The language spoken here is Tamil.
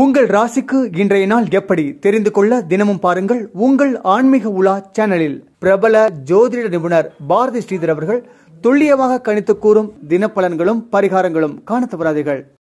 உங்கள் ராசிக்கு இன்றைய நாள் எப்படி தெரிந்து கொள்ள தினமும் பாருங்கள் உங்கள் ஆன்மீக உலா சேனலில் பிரபல ஜோதிட நிபுணர் பாரதி ஸ்ரீதர் அவர்கள் துல்லியமாக கணித்து கூறும் தினப்பலன்களும் பரிகாரங்களும் காண தவறாதீர்கள்